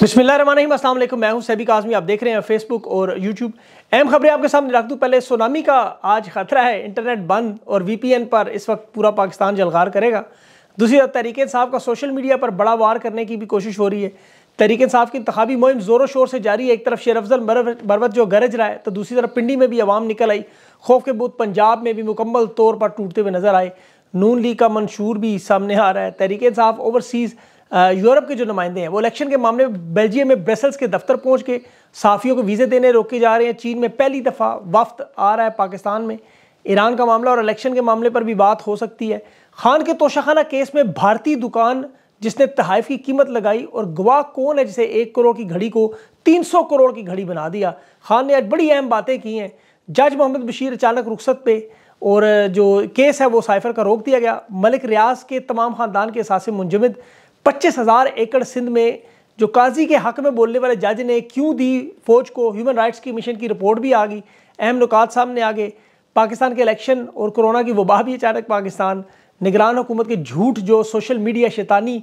बिस्मिल्लाम मैं हूं सैबिक आजमी आप देख रहे हैं फेसबुक और यूट्यूब अहम खबरें आपके सामने रख दूँ पहले सोनामी का आज खतरा है इंटरनेट बंद और वीपीएन पर इस वक्त पूरा पाकिस्तान जलगार करेगा दूसरी तरफ तहरीक साहब का सोशल मीडिया पर बड़ा वार करने की भी कोशिश हो रही है तहरीक साहब की इंतबी मुहिम ज़ोरों शोर से जारी है एक तरफ शेर अफजल बरवत जो गरज रहा है तो दूसरी तरफ पिंडी में भी आवाम निकल आई खौफ के बुत पंजाब में भी मुकम्मल तौर पर टूटते हुए नजर आए नून लीग का मंशूर भी सामने आ रहा है तहरीक साहब ओवरसीज़ यूरोप के जो नुमाइंदे हैं वो इलेक्शन के मामले में बेल्जियम में ब्रसल्स के दफ्तर पहुंच के साफियों को वीज़े देने रोके जा रहे हैं चीन में पहली दफ़ा वफ्त आ रहा है पाकिस्तान में ईरान का मामला और इलेक्शन के मामले पर भी बात हो सकती है खान के तोशाखाना केस में भारतीय दुकान जिसने तहाइफ की कीमत लगाई और गवाह कौन है जिसे एक करोड़ की घड़ी को तीन सौ करोड़ की घड़ी बना दिया खान ने आज बड़ी अहम बातें की हैं जज मोहम्मद बशीर अचानक रुख्सत पे और जो केस है वो साइफर का रोक दिया गया मलिक रियाज के तमाम ख़ानदान के साथ मुंजमद पच्चीस हज़ार एकड़ सिंध में जो काजी के हक में बोलने वाले जज ने क्यों दी फ़ौज को ह्यूमन राइट्स की मिशन की रिपोर्ट भी आ गई अहम नुकात सामने आ गए पाकिस्तान के इलेक्शन और कोरोना की वबा भी अचानक पाकिस्तान निगरान हुकूमत के झूठ जो सोशल मीडिया शैतानी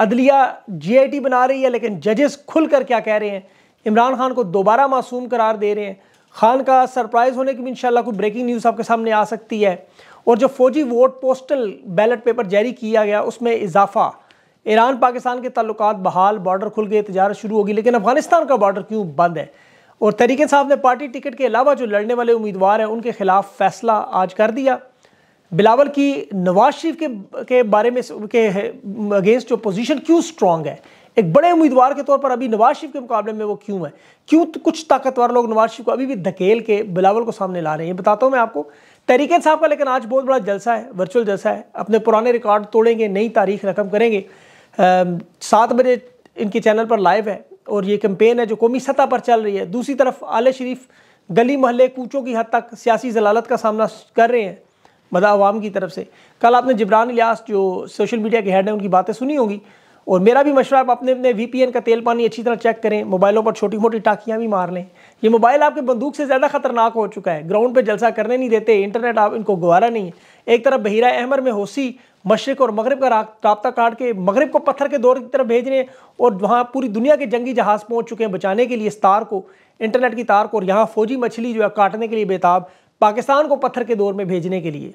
अदलिया टी बना रही है लेकिन जजेस खुल कर क्या कह रहे हैं इमरान खान को दोबारा मासूम करार दे रहे हैं खान का सरप्राइज़ होने की भी इंशाल्लाह कोई ब्रेकिंग न्यूज़ आपके सामने आ सकती है और जो फौजी वोट पोस्टल बैलेट पेपर जारी किया गया उसमें इजाफा ईरान पाकिस्तान के ताल्लुक बहाल बॉर्डर खुल गए तजारत शुरू होगी लेकिन अफगानिस्तान का बॉर्डर क्यों बंद है और तरीके साहब ने पार्टी टिकट के अलावा जो लड़ने वाले उम्मीदवार हैं उनके खिलाफ फैसला आज कर दिया बिलावल की नवाज शरीफ के के बारे में के अगेंस्ट जो पोजीशन क्यों स्ट्रांग है एक बड़े उम्मीदवार के तौर पर अभी नवाज शरीफ के मुकाबले में वो क्यों है क्यों तो कुछ ताकतवर लोग नवाज शरीफ को अभी भी धकेल के बिलावल को सामने ला रहे हैं बताता हूँ मैं आपको तरीके साहब का लेकिन आज बहुत बड़ा जलसा है वर्चुअल जलसा है अपने पुराने रिकॉर्ड तोड़ेंगे नई तारीख रकम करेंगे सात बजे इनके चैनल पर लाइव है और ये कैंपेन है जो कौमी सतह पर चल रही है दूसरी तरफ आले शरीफ गली महल्ले कूचों की हद तक सियासी जलालत का सामना कर रहे हैं मदा मतलब आवाम की तरफ से कल आपने जिब्रान इलियास जो सोशल मीडिया के हेड हैं उनकी बातें सुनी होंगी और मेरा भी मशवरा आप अपने अपने एन का तेल पानी अच्छी तरह चेक करें मोबाइलों पर छोटी मोटी टाकियाँ भी मार लें ये मोबाइल आपके बंदूक से ज़्यादा खतरनाक हो चुका है ग्राउंड पर जलसा करने नहीं देते इंटरनेट आप इनको गुवारा नहीं है एक तरफ बहिरा अहमर में होसी मशरक और मगरब का रबता काट के मगरब को पत्थर के दौर की तरफ भेज रहे हैं और वहाँ पूरी दुनिया के जंगी जहाज़ पहुँच चुके हैं बचाने के लिए इस तार को इंटरनेट की तार को और यहाँ फौजी मछली जो है काटने के लिए बेताब पाकिस्तान को पत्थर के दौर में भेजने के लिए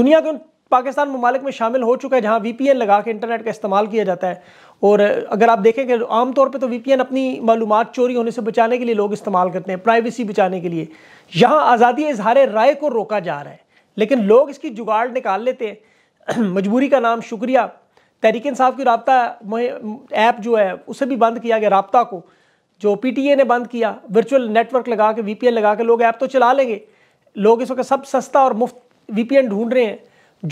दुनिया के उन पाकिस्तान ममालिक में शामिल हो चुका है जहाँ वी लगा के इंटरनेट का इस्तेमाल किया जाता है और अगर आप देखें कि आमतौर पर तो वी अपनी मालूम चोरी होने से बचाने के लिए लोग इस्तेमाल करते हैं प्राइवेसी बचाने के लिए यहाँ आज़ादी इजहार राय को रोका जा रहा है लेकिन लोग इसकी जुगाड़ निकाल लेते हैं मजबूरी का नाम शुक्रिया तहरीक इंसाफ की रबता ऐप जो है उसे भी बंद किया गया रबता को जो पीटीए ने बंद किया वर्चुअल नेटवर्क लगा के वीपीएन लगा के लोग ऐप तो चला लेंगे लोग इस वक्त सब सस्ता और मुफ्त वीपीएन ढूंढ रहे हैं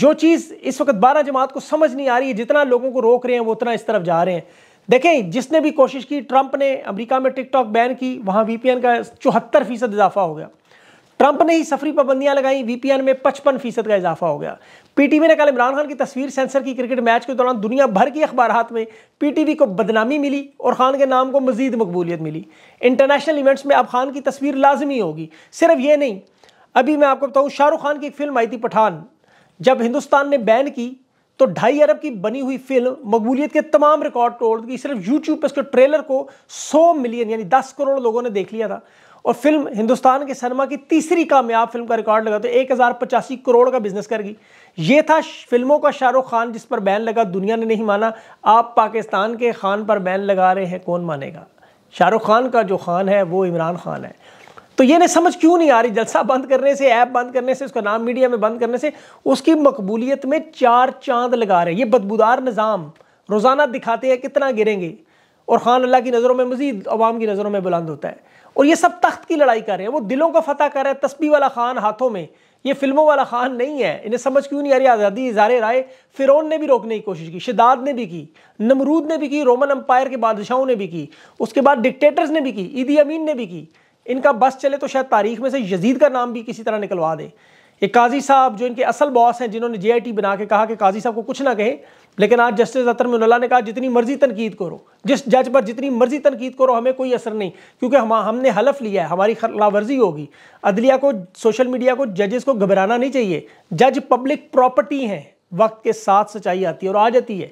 जो चीज़ इस वक्त बारह जमात को समझ नहीं आ रही है जितना लोगों को रोक रहे हैं वो उतना इस तरफ जा रहे हैं देखें जिसने भी कोशिश की ट्रंप ने अमरीका में टिकटॉक बैन की वहाँ एन का चौहत्तर फीसद इजाफा हो गया ट्रंप ने ही सफरी पाबंदियां लगाई वीपीएन में पचपन फीसद का इजाफा हो गया पीटीवी ने कल इमरान खान की तस्वीर सेंसर की क्रिकेट मैच के दौरान दुनिया भर की अखबार में पीटीवी को बदनामी मिली और खान के नाम को मजीद मकबूलियत मिली इंटरनेशनल इवेंट्स में अब खान की तस्वीर लाजमी होगी सिर्फ ये नहीं अभी मैं आपको बताऊँ शाहरुख खान की एक फिल्म आई थी पठान जब हिंदुस्तान ने बैन की तो ढाई अरब की बनी हुई फिल्म मकबूलियत के तमाम रिकॉर्ड तोड़ दी सिर्फ यूट्यूब पर उसके ट्रेलर को 100 मिलियन यानी 10 करोड़ लोगों ने देख लिया था और फिल्म हिंदुस्तान के सरमा की तीसरी कामयाब फिल्म का रिकॉर्ड लगा तो एक करोड़ का बिजनेस कर गई ये था फिल्मों का शाहरुख खान जिस पर बैन लगा दुनिया ने नहीं माना आप पाकिस्तान के खान पर बैन लगा रहे हैं कौन मानेगा शाहरुख खान का जो खान है वो इमरान खान है तो ये नहीं समझ क्यों नहीं आ रही जलसा बंद करने से ऐप बंद करने से उसका नाम मीडिया में बंद करने से उसकी मकबूलियत में चार चांद लगा रहे हैं ये बदबूदार निज़ाम रोज़ाना दिखाते हैं कितना गिरेंगे और ख़ान अल्लाह की नज़रों में मज़ीद अवाम की नज़रों में बुलंद होता है और ये सब तख्त की लड़ाई कर रहे हैं वो दिलों का फतह कर रहे हैं तस्बी वाला ख़ान हाथों में ये फिल्मों वाला खान नहीं है इन्हें समझ क्यों नहीं आ रही आज़ादी इजार राय फिरौन ने भी रोकने की कोशिश की शिदाद ने भी की नमरूद ने भी की रोमन अम्पायर के बादशाहों ने भी की उसके बाद डिक्टेटर्स ने भी की ईदी अमीन ने भी की इनका बस चले तो शायद तारीख में से यजीद का नाम भी किसी तरह निकलवा दे ये काजी साहब जो इनके असल बॉस हैं जिन्होंने जे बना के कहा कि काजी साहब को कुछ ना कहें लेकिन आज जस्टिस अतर मिनला ने कहा जितनी मर्जी तनकीद करो जिस जज पर जितनी मर्जी तनकीद करो हमें कोई असर नहीं क्योंकि हम हमने हलफ लिया है हमारी खिलावर्जी होगी अदलिया को सोशल मीडिया को जजेस को घबराना नहीं चाहिए जज पब्लिक प्रॉपर्टी हैं वक्त के साथ सच्चाई आती है और आ जाती है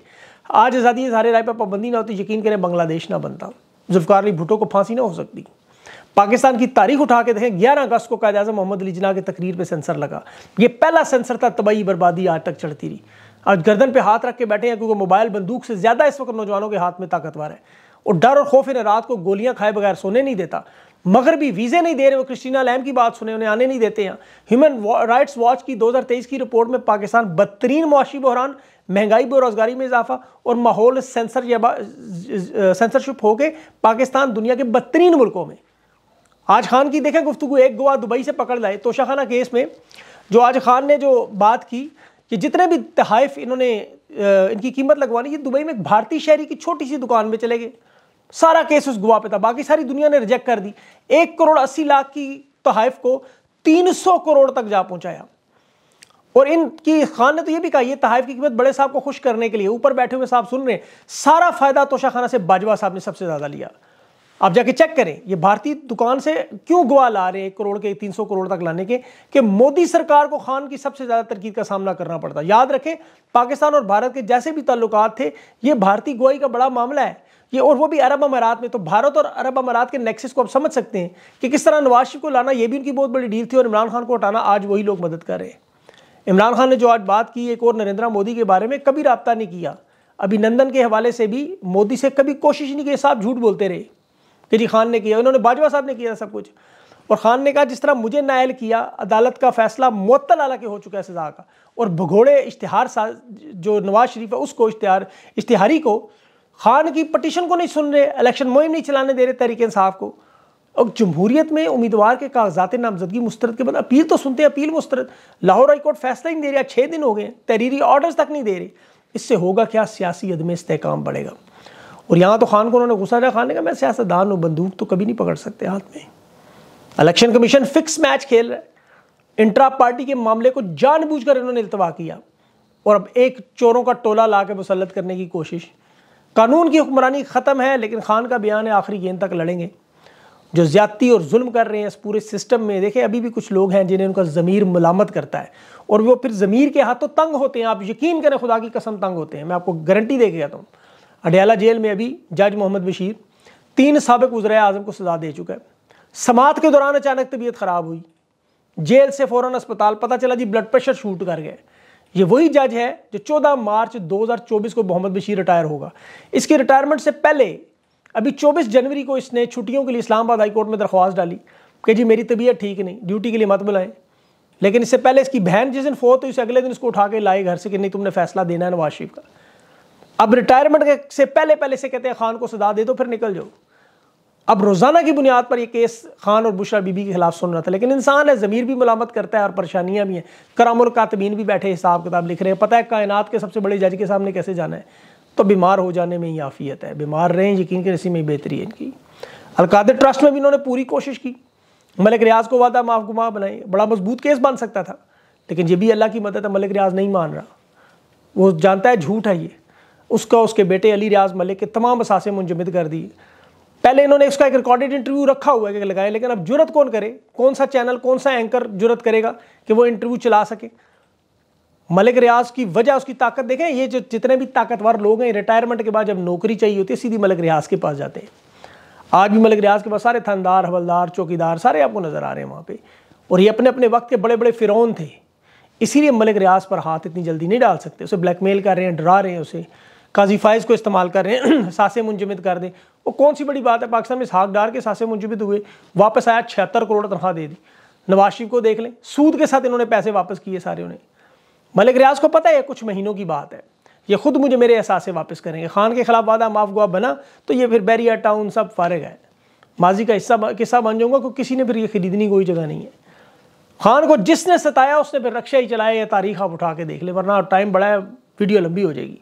आज आज़ादी इजहार राय पर पाबंदी ना होती यकीन करें बांग्लादेश ना बनता जुल्फ़ार अली भुटो को फांसी ना हो सकती पाकिस्तान की तारीख उठा के देखें ग्यारह अगस्त को कायद अजम मोहम्मद अली जना की तकरीर पर सेंसर लगा ये पहला सेंसर था तबाही बर्बादी आज तक चढ़ती रही आज गर्दन पे हाथ रख के बैठे हैं क्योंकि मोबाइल बंदूक से ज़्यादा इस वक्त नौजवानों के हाथ में ताकतवर है और डर और खौफ इन्हें रात को गोलियां खाए बगैर सोने नहीं देता मगर भी वीज़े नहीं दे रहे वो क्रिस्टीना लैम की बात सुने उन्हें आने नहीं देते हैं ह्यूमन राइट्स वॉच की 2023 की रिपोर्ट में पाकिस्तान बदतरीन मुआशी बहरान महंगाई बेरोजगारी में इजाफा और माहौल सेंसर सेंसरशिप होकर पाकिस्तान दुनिया के बदतरीन मुल्कों में आज खान की देखें गुफ्तु एक गोवा दुबई से पकड़ लाए तोशाखाना केस में जो आज खान ने जो बात की कि जितने भी तहाइफ इन्होंने इनकी कीमत लगवानी ये दुबई में एक भारतीय शहरी की छोटी सी दुकान में चले गए सारा केस उस गुआ पे था बाकी सारी दुनिया ने रिजेक्ट कर दी एक करोड़ अस्सी लाख की तहाइफ को तीन सौ करोड़ तक जा पहुंचाया और इनकी खान ने तो ये भी कहा ये तहाइफ की कीमत बड़े साहब को खुश करने के लिए ऊपर बैठे हुए साहब सुन रहे हैं सारा फायदा तोशा खाना से बाजवा साहब ने सबसे ज्यादा लिया आप जाके चेक करें ये भारतीय दुकान से क्यों गुआ ला रहे हैं एक करोड़ के तीन सौ करोड़ तक लाने के कि मोदी सरकार को खान की सबसे ज़्यादा तरकीद का सामना करना पड़ता याद रखें पाकिस्तान और भारत के जैसे भी ताल्लुक थे ये भारतीय गोवाई का बड़ा मामला है ये और वो भी अरब अमारात में तो भारत और अरब अमारात के नेक्सेस को आप समझ सकते हैं कि किस तरह नवाज को लाना ये भी उनकी बहुत बड़ी डील थी और इमरान खान को हटाना आज वही लोग मदद कर रहे हैं इमरान खान ने जो आज बात की एक और नरेंद्र मोदी के बारे में कभी रबता नहीं किया अभिनंदन के हवाले से भी मोदी से कभी कोशिश नहीं की साहब झूठ बोलते रहे जी खान ने किया उन्होंने बाजवा साहब ने किया सब कुछ और खान ने कहा जिस तरह मुझे नायल किया अदालत का फैसला मअतल हालांकि हो चुका है सजा का और भगोड़े इश्तहार जो नवाज शरीफ है उसको इश्तहार इश्तहारी को खान की पटिशन को नहीं सुन रहे इलेक्शन मुहिम नहीं चलाने दे रहे तहरीक इंसाफ को और जमहूरीत में उम्मीदवार के कागजात नामजदगी मुस्तरद के बाद अपील तो सुनते हैं अपील मुस्तरद लाहौर हाईकोर्ट फैसला ही नहीं दे रहा छः दिन हो गए तहरीरी ऑर्डर्स तक नहीं दे रहे इससे होगा क्या सियासी अदम इसकाम बढ़ेगा और यहाँ तो खान को उन्होंने गुस्सा दिया खान ने कहा मैं सियासतदान हूँ बंदूक तो कभी नहीं पकड़ सकते हाथ में इलेक्शन कमीशन फिक्स मैच खेल रहा है इंट्रा पार्टी के मामले को जानबूझकर इन्होंने अल्तवा किया और अब एक चोरों का टोला ला के मुसलत करने की कोशिश कानून की हुक्मरानी ख़त्म है लेकिन खान का बयान है आखिरी गेंद तक लड़ेंगे जो ज्यादती और जुल्म कर रहे हैं इस पूरे सिस्टम में देखें अभी भी कुछ लोग हैं जिन्हें उनका ज़मीर मलामत करता है और वो फिर ज़मीर के हाथों तंग होते हैं आप यकीन करें खुदा की कसम तंग होते हैं मैं आपको गारंटी दे के जाता हूँ अडयाला जेल में अभी जज मोहम्मद बशीर तीन सबक वजर आजम को सजा दे चुका है समात के दौरान अचानक तबीयत ख़राब हुई जेल से फ़ौरन अस्पताल पता चला जी ब्लड प्रेशर शूट कर गए ये वही जज है जो 14 मार्च 2024 को मोहम्मद बशीर रिटायर होगा इसकी रिटायरमेंट से पहले अभी 24 जनवरी को इसने छुट्टियों के लिए इस्लामाबाद हाईकोर्ट में दरख्वास्त डाली कि जी मेरी तबीयत ठीक नहीं ड्यूटी के लिए मत बुलाएं लेकिन इससे पहले इसकी बहन जिस दिन फोत हुई तो अगले दिन उसको उठा के लाए घर से कि नहीं तुमने फैसला देना है नवाज शरीफ का अब रिटायरमेंट से पहले पहले से कहते हैं खान को सजा दे दो फिर निकल जाओ अब रोज़ाना की बुनियाद पर यह केस खान और बुशरा बीबी के खिलाफ सुन रहा था लेकिन इंसान है ज़मीर भी मलामत करता है और परेशानियाँ भी हैं और कातबीन भी बैठे हिसाब किताब लिख रहे हैं पता है कायनात के सबसे बड़े जज के सामने कैसे जाना है तो बीमार हो जाने में ही आफियत है बीमार रहें यकीन के रसी में बेहतरी है इनकी अलकादर ट्रस्ट में भी इन्होंने पूरी कोशिश की मलिक रियाज को वादा माफ गुमा बनाए बड़ा मजबूत केस बन सकता था लेकिन ये भी अल्लाह की मदद है मलिक रियाज नहीं मान रहा वो जानता है झूठ है ये उसका उसके बेटे अली रियाज मलिक के तमाम असासे मुंजमद कर दिए पहले इन्होंने उसका एक रिकॉर्डेड इंटरव्यू रखा हुआ है कि लेकिन अब जरूरत कौन करे कौन सा चैनल कौन सा एंकर जरूरत करेगा कि वो इंटरव्यू चला सके मलिक रियाज की वजह उसकी ताकत देखें ये जो जितने भी ताकतवर लोग हैं रिटायरमेंट के बाद जब नौकरी चाहिए होती है सीधी मलिक रियाज के पास जाते हैं आज भी मलिक रियाज के पास सारे थानदार हवलदार चौकीदार सारे आपको नज़र आ रहे हैं वहाँ पे और ये अपने अपने वक्त के बड़े बड़े फ़िरौन थे इसीलिए मलिक रियाज पर हाथ इतनी जल्दी नहीं डाल सकते उसे ब्लैकमेल कर रहे हैं डरा रहे हैं उसे काजीफाइज को इस्तेमाल कर रहे हैं सासे मुंजमद कर दें वो कौन सी बड़ी बात है पाकिस्तान में साग डार के सासे मुंजमद हुए वापस आया छिहत्तर करोड़ तनख्वाह दे दी नवाज शरीफ को देख लें सूद के साथ इन्होंने पैसे वापस किए सारे उन्हें मलिक रियाज को पता है कुछ महीनों की बात है ये खुद मुझे मेरे एहसास वापस करेंगे खान के खिलाफ वादा माफ गुआ बना तो ये फिर बैरिया टाउन सब फारे गए माजी का हिस्सा किस्सा बन जाऊंगा क्योंकि किसी ने फिर ये ख़रीदनी कोई जगह नहीं है खान को जिसने सताया उसने फिर रक्षा ही चलाया या तारीख आप उठा के देख ले वरना टाइम बड़ा है वीडियो लंबी हो जाएगी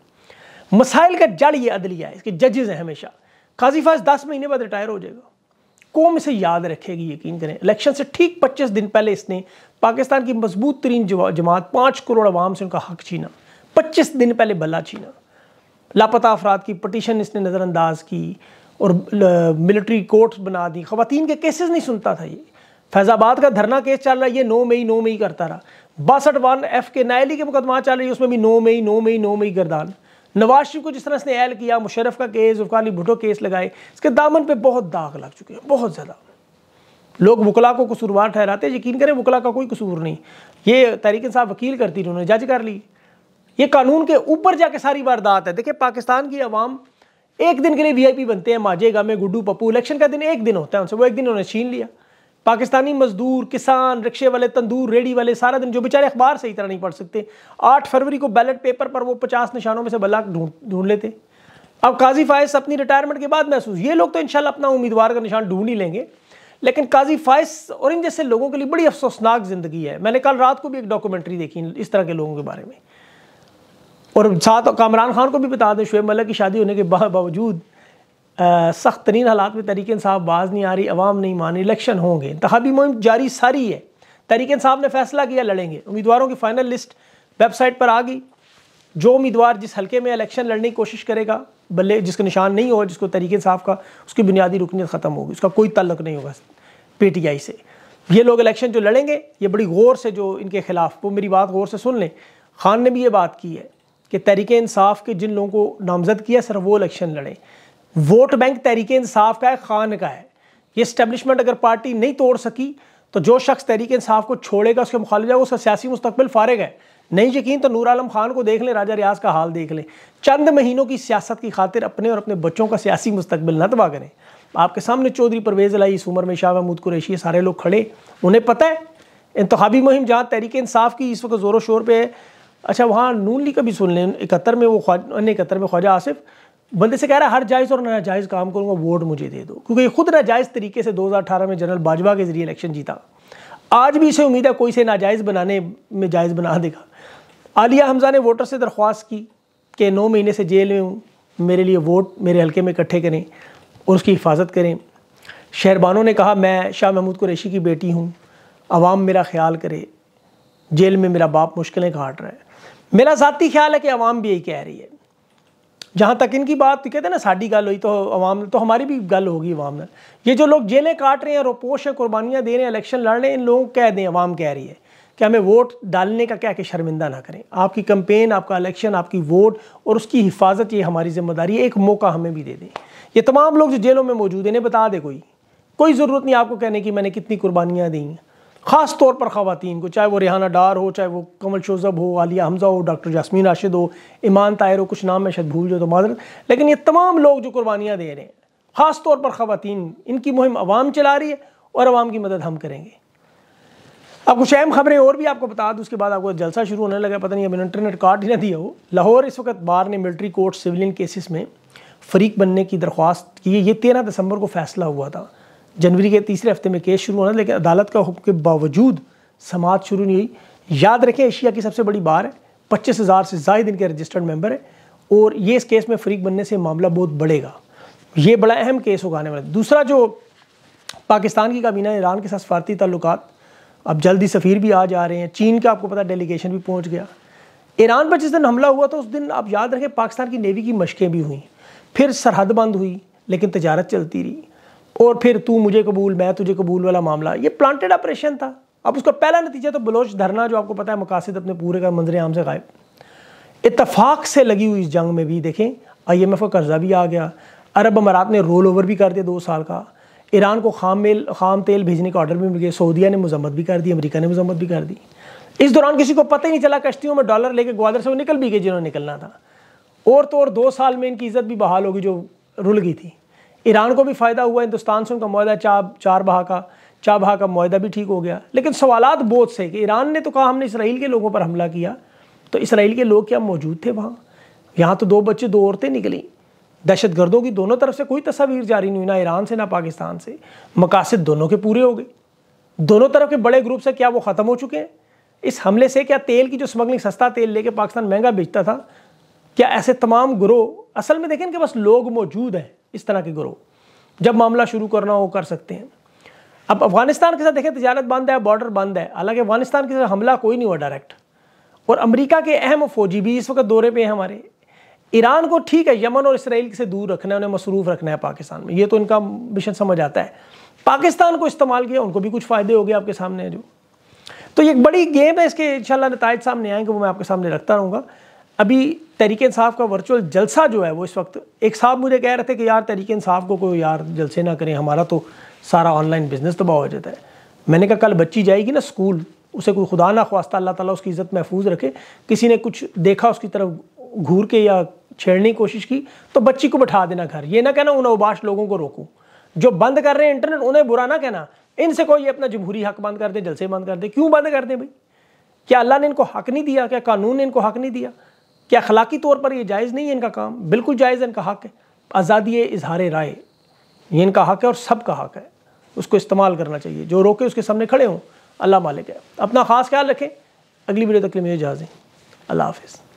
मसाइल का जड़ ये अदलिया है इसके जजेज़ हैं हमेशा काजी फाज दस महीने बाद रिटायर हो जाएगा कौम इसे याद रखेगी यकीन करें इलेक्शन से ठीक पच्चीस दिन पहले इसने पाकिस्तान की मजबूत तरीन जमात पाँच करोड़ आवाम से उनका हक छीना पच्चीस दिन पहले भला छीना लापता अफराद की पटिशन इसने नज़रअंदाज की और मिलिट्री कोर्ट बना दी खुवान के केसेस नहीं सुनता था ये फैज़ाबाद का धरना केस चल रहा है ये नौ मई नौ मई करता रहा बासठ वन एफ के नायली के मुकदमा चल रही है उसमें भी नौ मई नौ मई नौ मई गर्दान नवाज शरीफ को जिस तरह इसने ऐल किया मुशरफ का केस जुल्फ़ार अली भुटो केस लगाए इसके दामन पे बहुत दाग लग चुके हैं बहुत ज़्यादा लोग वकला को कसूरवार ठहराते यकीन करें वकला का कोई कसूर नहीं ये तहरीक साहब वकील करती थी उन्होंने जज कर ली ये कानून के ऊपर जाके सारी वारदात है देखिए पाकिस्तान की आवाम एक दिन के लिए पी बनते हैं माजे गामे गुड्डू पप्पू इलेक्शन का दिन एक दिन होता है उनसे वो एक दिन उन्होंने छीन लिया पाकिस्तानी मजदूर किसान रिक्शे वाले तंदूर रेडी वाले सारा दिन जो बेचारे अखबार सही तरह नहीं पढ़ सकते आठ फरवरी को बैलेट पेपर पर वो पचास निशानों में से भला ढूंढ ढूंढ लेते अब काजी फायस अपनी रिटायरमेंट के बाद महसूस ये लोग तो इनशाला अपना उम्मीदवार का निशान ढूंढ ही लेंगे लेकिन काजी फायस और इन जैसे लोगों के लिए बड़ी अफसोसनाक ज़िंदगी है मैंने कल रात को भी एक डॉक्यूमेंट्री देखी इस तरह के लोगों के बारे में और साथ कामरान खान को भी बता दें शुएब मलिक की शादी होने के बावजूद सख्त तरीन हालात में तरीक साहब बाज नहीं आ रही अवाम नहीं मान रही इलेक्शन होंगे इंतबी मुहिम जारी सारी है तरीक साहब ने फैसला किया लड़ेंगे उम्मीदवारों की फ़ाइनल लिस्ट वेबसाइट पर आ गई जो उम्मीदवार जिस हल्के में इलेक्शन लड़ने की कोशिश करेगा बल्ले जिसका निशान नहीं होगा जिसको तरीके साहब का उसकी बुनियादी रुकनीत ख़त्म होगी उसका कोई तल्लक नहीं होगा पी टी आई से ये लोग इलेक्शन जो लड़ेंगे ये बड़ी गौर से जो इनके ख़िलाफ़ वो मेरी बात गौर से सुन लें खान ने भी ये बात की है कि तहरीक इंसाफ के जिन लोगों को नामजद किया सिर्फ वो इलेक्शन लड़ें वोट बैंक तहरीक इंसाफ का है खान का है ये स्टैब्लिशमेंट अगर पार्टी नहीं तोड़ सकी तो जो शख्स तहरीक इंसाफ को छोड़ेगा उसके मुखालिफ जाएगा उसका सियासी मुस्तबिल फारग है नहीं यकीन तो नूर आलम खान को देख लें राजा रियाज का हाल देख लें चंद महीनों की सियासत की खातिर अपने और अपने बच्चों का सियासी मुस्तबिल न तबाह करें आपके सामने चौधरी परवेज़ लाई इस उम्र में शाह महमूद कुरैशी सारे लोग खड़े उन्हें पता है इंतबी मुहिम जहाँ तहरीक इंसाफ की इस वक्त ज़ोरों शोर पर है अच्छा वहाँ नून ली का भी सुन लें इकहत्तर में वो ख्वाजा इकहत्तर में ख्वाजा आसिफ बंदे से कह रहा है हर जायज़ और नाजायज़ काम करूँगा वोट मुझे दे दो क्योंकि खुद नाजायज़ तरीके से 2018 में जनरल बाजवा के जरिए इलेक्शन जीता आज भी इसे उम्मीद है कोई से नाजायज़ बनाने में जायज़ बना देगा आलिया हमजा ने वोटर से दरख्वास्त की कि नौ महीने से जेल में हूँ मेरे लिए वोट मेरे हल्के में इकट्ठे करें और उसकी हिफाजत करें शहरबानों ने कहा मैं शाह महमूद कुरैशी की बेटी हूँ आवाम मेरा ख्याल करे जेल में मेरा बाप मुश्किलें काट रहा है मेरा ज़ाती ख्याल है कि आवाम भी यही कह रही है जहाँ तक इनकी बात तो कहते हैं ना साड़ी गल हुई तो अवाम तो हमारी भी गल होगी अवाम ने ये जो लोग जेलें काट रहे हैं रोपोश है कुर्बानियाँ दे रहे हैं इलेक्शन लड़ रहे हैं इन लोगों को कह दें अवाम कह रही है कि हमें वोट डालने का क्या कि शर्मिंदा ना करें आपकी कंपेन आपका इलेक्शन आपकी वोट और उसकी हिफाजत ये हमारी जिम्मेदारी है एक मौका हमें भी दे दें ये तमाम लोग जो जेलों में मौजूद हैं इन्हें बता दे कोई कोई ज़रूरत नहीं आपको कहने की मैंने कितनी कुर्बानियाँ दी हैं ख़ास तौर पर ख़वातीन को चाहे वो रिहाना डार हो चाहे वो कमल शोज़ब हो आलिया हमज़ा हो डॉक्टर जासमीन राशिद हो ईमान तायर हो कुछ नाम मैं शायद भूल जाओ तो माजरत लेकिन ये तमाम लोग जो कुर्बानियाँ दे रहे हैं ख़ास तौर पर ख़वातीन इनकी मुहिम आवाम चला रही है और आवाम की मदद हम करेंगे अब कुछ अहम खबरें और भी आपको बता दूँ उसके बाद आपको जलसा शुरू होने लगा पता नहीं अब इंटरनेट कार्ड ही ना दिया हो लाहौर इस वक्त बार ने मिल्ट्री कोर्ट सिविलियन केसेस में फरीक बनने की दरख्वास्त की ये तेरह दिसंबर को फैसला हुआ था जनवरी के तीसरे हफ्ते में केस शुरू होना लेकिन अदालत का हुक्म के बावजूद समात शुरू नहीं हुई याद रखें एशिया की सबसे बड़ी बार है पच्चीस हज़ार से ज़ायद इनके रजिस्टर्ड मेंबर हैं और ये इस केस में फरीक बनने से मामला बहुत बढ़ेगा ये बड़ा अहम केस होगा आने वाला दूसरा जो पाकिस्तान की काबीना ईरान के साथ सफारती ताल्लुक अब जल्दी सफ़ीर भी आ जा रहे हैं चीन का आपको पता डेलीगेशन भी पहुँच गया ईरान पर जिस दिन हमला हुआ था उस दिन आप याद रखें पाकिस्तान की नेवी की मशकें भी हुई फिर सरहद बंद हुई लेकिन तजारत चलती रही और फिर तू मुझे कबूल मैं तुझे कबूल वाला मामला ये प्लांटेड ऑपरेशन था अब उसका पहला नतीजा तो बलोच धरना जो आपको पता है मकासद अपने पूरे का मंजर आम से गायब इतफाक़ से लगी हुई इस जंग में भी देखें आई एम एफ का कर्जा भी आ गया अरब अमारात ने रोल ओवर भी कर दिया दो साल का ईरान को खाम मेल खाम तेल भेजने का ऑर्डर भी मिल गया सऊदिया ने मजम्मत भी कर दी अमेरिका ने मजम्मत भी कर दी इस दौरान किसी को पता ही नहीं चला कश्तियों में डॉलर लेके ग्वादर से वो निकल भी गए जिन्होंने निकलना था और तो और दो साल में इनकी इज्जत भी बहाल होगी जो रुल गई थी ईरान को भी फ़ायदा हुआ हिंदुस्तान से उनका माहा चा चार बहा का चार बहा का माहा भी ठीक हो गया लेकिन सवाल बहुत से कि ईरान ने तो कहा हमने इसराइल के लोगों पर हमला किया तो इसराइल के लोग क्या मौजूद थे वहाँ यहाँ तो दो बच्चे दो औरतें निकली दहशत गर्दों की दोनों तरफ से कोई तस्वीर जारी नहीं हुई ना ईरान से ना पाकिस्तान से मकासद दोनों के पूरे हो गए दोनों तरफ के बड़े ग्रुप से क्या वो ख़त्म हो चुके हैं इस हमले से क्या तेल की जो स्मगलिंग सस्ता तेल लेके पाकिस्तान महंगा बेचता था क्या ऐसे तमाम ग्रोह असल में देखें कि बस लोग मौजूद हैं इस तरह के ग्रोह जब मामला शुरू करना हो कर सकते हैं अब अफगानिस्तान के साथ देखें तजारत बंद है बॉर्डर बंद है हालांकि अफगानिस्तान के साथ हमला कोई नहीं हुआ डायरेक्ट और अमेरिका के अहम फौजी भी इस वक्त दौरे पे हैं हमारे ईरान को ठीक है यमन और इसराइल से दूर रखना है उन्हें मसरूफ़ रखना है पाकिस्तान में ये तो इनका मिशन समझ आता है पाकिस्तान को इस्तेमाल किया उनको भी कुछ फ़ायदे हो गए आपके सामने जो तो ये एक बड़ी गेम है इसके इंशाल्लाह नतज सामने आएंगे वो मैं आपके सामने रखता रहूँगा अभी तरीक साहब का वर्चुअल जलसा जो है वो इस वक्त एक साहब मुझे कह रहे थे कि यार तरीक साहब को कोई यार जलसे ना करें हमारा तो सारा ऑनलाइन बिजनेस तबाह हो जाता है मैंने कहा कल बच्ची जाएगी ना स्कूल उसे कोई खुदा ना खास्ता अल्लाह ताला उसकी इज़्ज़त महफूज रखे किसी ने कुछ देखा उसकी तरफ घूर के या छेड़ने की कोशिश की तो बच्ची को बैठा देना घर ये ना कहना उन उबाश लोगों को रोकूँ जो बंद कर रहे हैं इंटरनेट उन्हें बुरा ना कहना इनसे कोई अपना जमहूरी हक बंद कर दे जलसे बंद कर दे क्यों बंद कर दें भाई क्या अल्लाह ने इनको हक नहीं दिया क्या कानून ने इनको हक नहीं दिया क्या अखलाकी तौर पर यह जायज़ नहीं है इनका काम बिल्कुल जायज़ इनका हक है आज़ादी इजहार राय ये इनका हक है और सब का हक है उसको इस्तेमाल करना चाहिए जो रोके उसके सामने खड़े हों अल्लाह मालिक है अपना ख़ास ख्याल रखें अगली वीडियो तक के लिए मुझे इजाज़ें अल्लाह हाफिज़